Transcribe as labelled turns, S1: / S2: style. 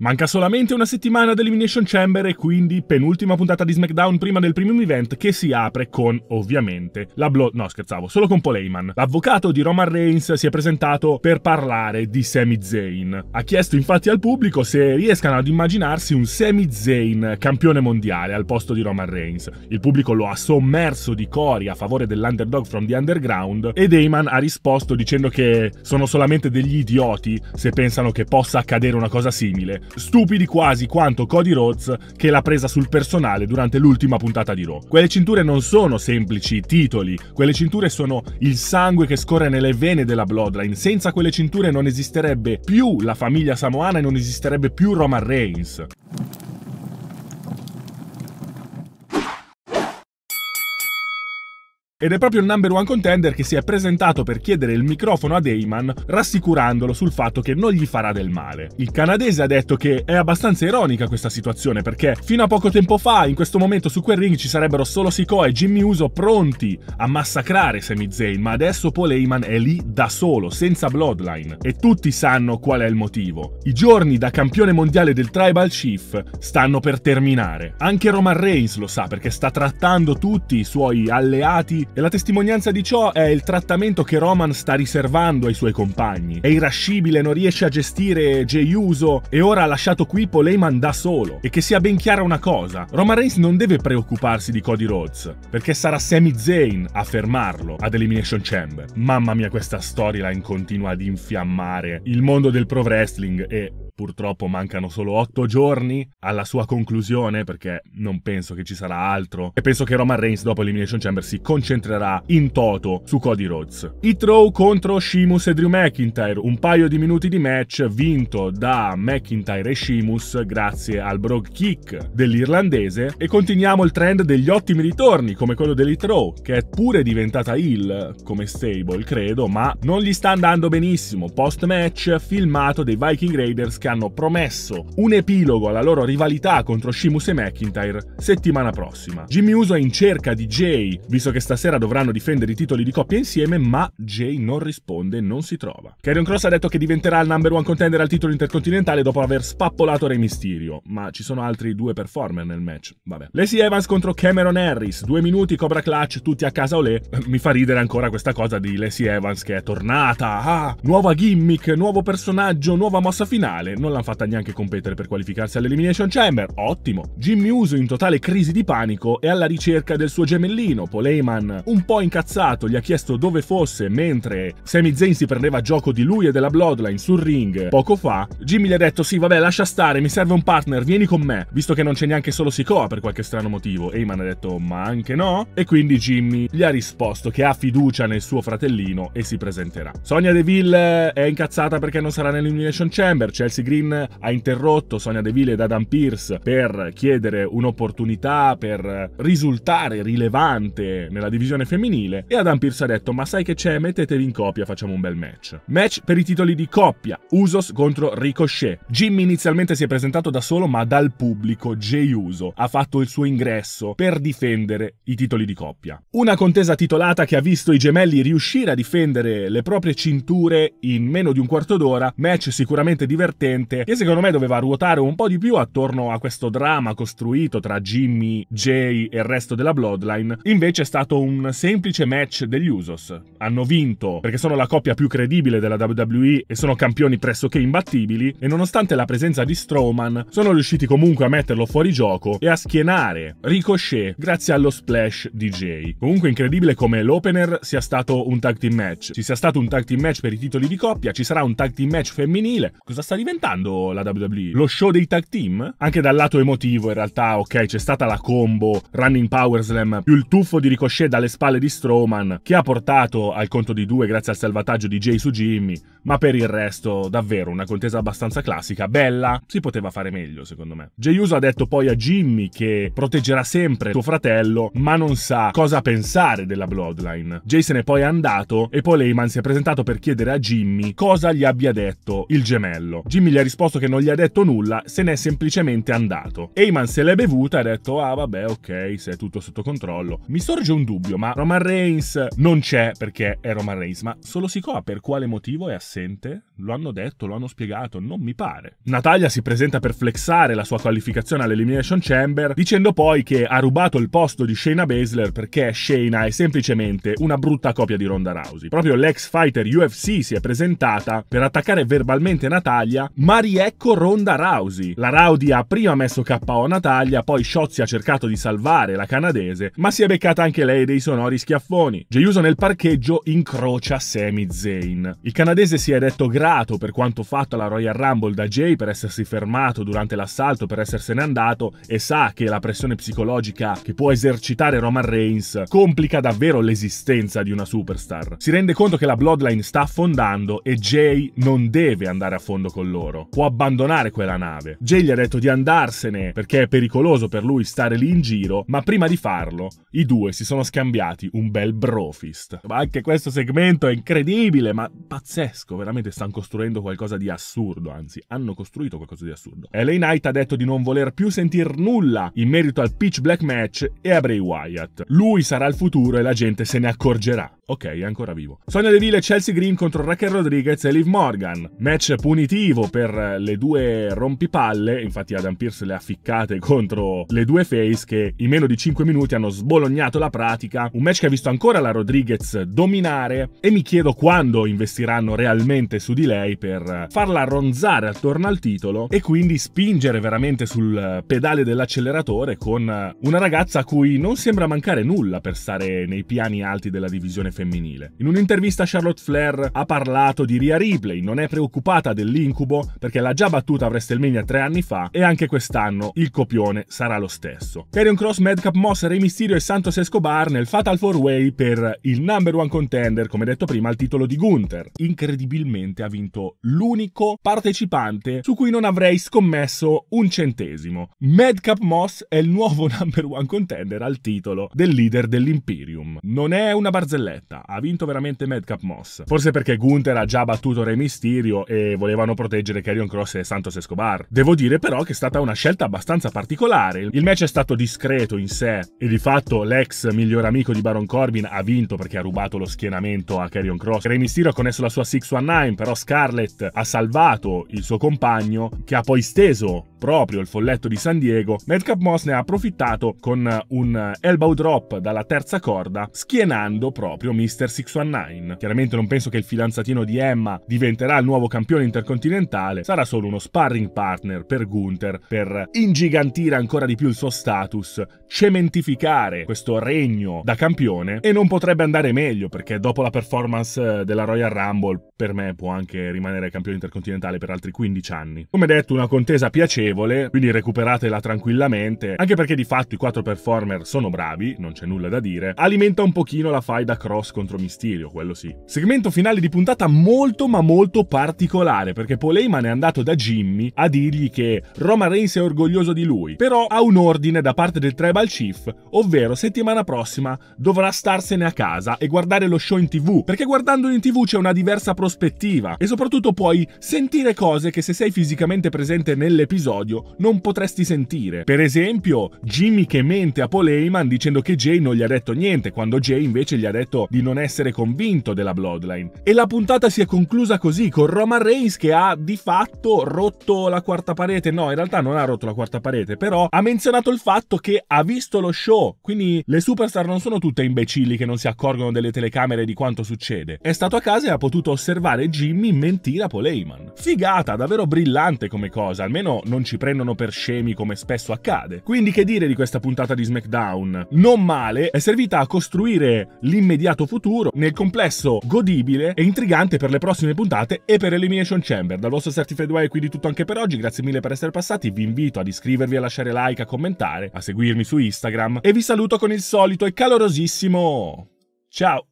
S1: Manca solamente una settimana ad Chamber e quindi penultima puntata di SmackDown prima del premium event che si apre con, ovviamente, la Blood... No, scherzavo, solo con Paul Heyman. L'avvocato di Roman Reigns si è presentato per parlare di Sami Zayn. Ha chiesto infatti al pubblico se riescano ad immaginarsi un Sami Zayn campione mondiale al posto di Roman Reigns. Il pubblico lo ha sommerso di cori a favore dell'underdog from the underground ed Heyman ha risposto dicendo che sono solamente degli idioti se pensano che possa accadere una cosa simile stupidi quasi quanto Cody Rhodes che l'ha presa sul personale durante l'ultima puntata di Raw. Quelle cinture non sono semplici titoli, quelle cinture sono il sangue che scorre nelle vene della Bloodline. Senza quelle cinture non esisterebbe più la famiglia samoana e non esisterebbe più Roman Reigns. Ed è proprio il number one contender che si è presentato per chiedere il microfono a Damon, rassicurandolo sul fatto che non gli farà del male. Il canadese ha detto che è abbastanza ironica questa situazione perché fino a poco tempo fa, in questo momento su quel ring ci sarebbero solo Siko e Jimmy Uso pronti a massacrare Sami Zayn, ma adesso Paul Heyman è lì da solo, senza Bloodline. E tutti sanno qual è il motivo. I giorni da campione mondiale del Tribal Chief stanno per terminare. Anche Roman Reigns lo sa perché sta trattando tutti i suoi alleati e la testimonianza di ciò è il trattamento che Roman sta riservando ai suoi compagni. È irascibile, non riesce a gestire Jeyuso e ora ha lasciato qui Poleiman da solo. E che sia ben chiara una cosa, Roman Reigns non deve preoccuparsi di Cody Rhodes, perché sarà Sami Zayn a fermarlo ad Elimination Chamber. Mamma mia, questa storyline continua ad infiammare il mondo del pro wrestling e Purtroppo mancano solo otto giorni alla sua conclusione, perché non penso che ci sarà altro. E penso che Roman Reigns dopo Elimination Chamber si concentrerà in toto su Cody Rhodes. Hit Row contro Sheamus e Drew McIntyre, un paio di minuti di match vinto da McIntyre e Sheamus grazie al Brog kick dell'irlandese e continuiamo il trend degli ottimi ritorni come quello dell'Hit Row, che è pure diventata heel come stable credo, ma non gli sta andando benissimo. Post match filmato dei Viking Raiders che hanno promesso un epilogo alla loro rivalità contro Sheamus e McIntyre settimana prossima. Jimmy Uso è in cerca di Jay, visto che stasera dovranno difendere i titoli di coppia insieme, ma Jay non risponde e non si trova. Karrion Cross ha detto che diventerà il number one contender al titolo intercontinentale dopo aver spappolato Rey Mysterio, ma ci sono altri due performer nel match. Vabbè. Lacey Evans contro Cameron Harris, due minuti, Cobra Clutch, tutti a casa Olé. Mi fa ridere ancora questa cosa di Lacey Evans che è tornata. Ah, nuova gimmick, nuovo personaggio, nuova mossa finale non l'hanno fatta neanche competere per qualificarsi all'Elimination Chamber, ottimo. Jimmy Uso in totale crisi di panico è alla ricerca del suo gemellino, Poleman, Un po' incazzato gli ha chiesto dove fosse mentre Sami Zayn si prendeva gioco di lui e della Bloodline sul ring poco fa. Jimmy gli ha detto sì vabbè lascia stare, mi serve un partner, vieni con me, visto che non c'è neanche solo Sikoa per qualche strano motivo. Heyman ha detto ma anche no? E quindi Jimmy gli ha risposto che ha fiducia nel suo fratellino e si presenterà. Sonia Deville è incazzata perché non sarà nell'Elimination Chamber, Chelsea Chelsea Green ha interrotto Sonia Deville ed Adam Pierce per chiedere un'opportunità per risultare rilevante nella divisione femminile e Adam Pierce ha detto ma sai che c'è mettetevi in coppia facciamo un bel match match per i titoli di coppia Usos contro Ricochet Jimmy inizialmente si è presentato da solo ma dal pubblico Jay Uso ha fatto il suo ingresso per difendere i titoli di coppia una contesa titolata che ha visto i gemelli riuscire a difendere le proprie cinture in meno di un quarto d'ora match sicuramente divertente divertente, che secondo me doveva ruotare un po' di più attorno a questo dramma costruito tra Jimmy, Jay e il resto della Bloodline, invece è stato un semplice match degli Usos. Hanno vinto perché sono la coppia più credibile della WWE e sono campioni pressoché imbattibili e nonostante la presenza di Strowman sono riusciti comunque a metterlo fuori gioco e a schienare Ricochet grazie allo splash di Jay. Comunque incredibile come l'opener sia stato un tag team match. Ci sia stato un tag team match per i titoli di coppia, ci sarà un tag team match femminile. Cosa sta diventando? rallentando la WWE. Lo show dei tag team, anche dal lato emotivo in realtà, ok, c'è stata la combo Running Power Slam più il tuffo di Ricochet dalle spalle di Strowman che ha portato al conto di due grazie al salvataggio di Jay su Jimmy, ma per il resto davvero una contesa abbastanza classica, bella, si poteva fare meglio secondo me. Jay Uso ha detto poi a Jimmy che proteggerà sempre suo fratello, ma non sa cosa pensare della Bloodline. Jay se ne è poi andato e poi Lehman si è presentato per chiedere a Jimmy cosa gli abbia detto il gemello. Jimmy Jamie gli ha risposto che non gli ha detto nulla, se n'è semplicemente andato. Heyman se l'è bevuta e ha detto ah vabbè ok, se è tutto sotto controllo. Mi sorge un dubbio, ma Roman Reigns non c'è perché è Roman Reigns, ma solo Sikoa per quale motivo è assente? Lo hanno detto, lo hanno spiegato, non mi pare. Natalia si presenta per flexare la sua qualificazione all'Elimination Chamber, dicendo poi che ha rubato il posto di Shayna Baszler perché Shayna è semplicemente una brutta copia di Ronda Rousey. Proprio l'ex fighter UFC si è presentata per attaccare verbalmente Natalia, ma riecco Ronda Rousey. La Rowdy ha prima messo KO Natalia, poi Shotzi ha cercato di salvare la canadese, ma si è beccata anche lei dei sonori schiaffoni. Jeyuso nel parcheggio incrocia Sami Zayn. Il canadese si è detto grato per quanto fatto alla Royal Rumble da Jay per essersi fermato durante l'assalto, per essersene andato e sa che la pressione psicologica che può esercitare Roman Reigns complica davvero l'esistenza di una superstar. Si rende conto che la Bloodline sta affondando e Jay non deve andare a fondo con loro loro. Può abbandonare quella nave. Jay gli ha detto di andarsene perché è pericoloso per lui stare lì in giro, ma prima di farlo i due si sono scambiati un bel brofist. Ma anche questo segmento è incredibile, ma pazzesco, veramente stanno costruendo qualcosa di assurdo, anzi hanno costruito qualcosa di assurdo. LA Knight ha detto di non voler più sentir nulla in merito al Pitch Black Match e a Bray Wyatt. Lui sarà il futuro e la gente se ne accorgerà. Ok, è ancora vivo. Sonia Deville e Chelsea Green contro Raquel Rodriguez e Liv Morgan. Match punitivo per eh, le due rompipalle, infatti Adam Pierce le ha ficcate contro le due face che in meno di 5 minuti hanno sbolognato la pratica. Un match che ha visto ancora la Rodriguez dominare e mi chiedo quando investiranno realmente su di lei per eh, farla ronzare attorno al titolo e quindi spingere veramente sul eh, pedale dell'acceleratore con una ragazza a cui non sembra mancare nulla per stare nei piani alti della divisione femminile femminile. In un'intervista Charlotte Flair ha parlato di Ria Ripley, non è preoccupata dell'incubo perché l'ha già battuta a WrestleMania tre anni fa e anche quest'anno il copione sarà lo stesso. Carrion Cross, Madcap Moss, Rey Mysterio e Santos Escobar nel Fatal 4-Way per il number one contender, come detto prima, al titolo di Gunther. Incredibilmente ha vinto l'unico partecipante su cui non avrei scommesso un centesimo. Madcap Moss è il nuovo number one contender al titolo del leader dell'Imperium. Non è una barzelletta città. Ha vinto veramente Madcap Moss. Forse perché Gunther ha già battuto Rey Mysterio e volevano proteggere Carrion Cross e Santos Escobar. Devo dire però che è stata una scelta abbastanza particolare. Il match è stato discreto in sé e di fatto l'ex miglior amico di Baron Corbin ha vinto perché ha rubato lo schienamento a Carrion Cross. Rey Mysterio ha connesso la sua 619, però Scarlett ha salvato il suo compagno che ha poi steso proprio il folletto di San Diego. Madcap Moss ne ha approfittato con un elbow drop dalla terza corda, schienando proprio Mr. 619. Chiaramente non penso che il fidanzatino di Emma diventerà il nuovo campione intercontinentale, sarà solo uno sparring partner per Gunther per ingigantire ancora di più il suo status, cementificare questo regno da campione e non potrebbe andare meglio perché dopo la performance eh, della Royal Rumble per me può anche rimanere campione intercontinentale per altri 15 anni. Come detto una contesa piacevole, quindi recuperatela tranquillamente, anche perché di fatto i quattro performer sono bravi, non c'è nulla da dire, alimenta un pochino la faida cross Caos contro Mysterio, quello sì. Segmento finale di puntata molto ma molto particolare, perché Paul è andato da Jimmy a dirgli che Roman Reigns è orgoglioso di lui, però ha un ordine da parte del Tribal Chief, ovvero settimana prossima dovrà starsene a casa e guardare lo show in tv, perché guardandolo in tv c'è una diversa prospettiva e soprattutto puoi sentire cose che se sei fisicamente presente nell'episodio non potresti sentire. Per esempio, Jimmy che mente a Paul dicendo che Jay non gli ha detto niente, quando Jay invece gli ha detto di non essere convinto della Bloodline. E la puntata si è conclusa così, con Roman Reigns che ha di fatto rotto la quarta parete. No, in realtà non ha rotto la quarta parete, però ha menzionato il fatto che ha visto lo show. Quindi le superstar non sono tutte imbecilli che non si accorgono delle telecamere di quanto succede. È stato a casa e ha potuto osservare Jimmy mentire a Poleiman. Figata, davvero brillante come cosa, almeno non ci prendono per scemi come spesso accade. Quindi che dire di questa puntata di SmackDown? Non male, è servita a costruire l'immediato passato futuro nel complesso godibile e intrigante per le prossime puntate e per Elimination Chamber. Dal vostro Certified Way è qui di tutto anche per oggi, grazie mille per essere passati, vi invito ad iscrivervi, a lasciare like, a commentare, a seguirmi su Instagram e vi saluto con il solito e calorosissimo ciao!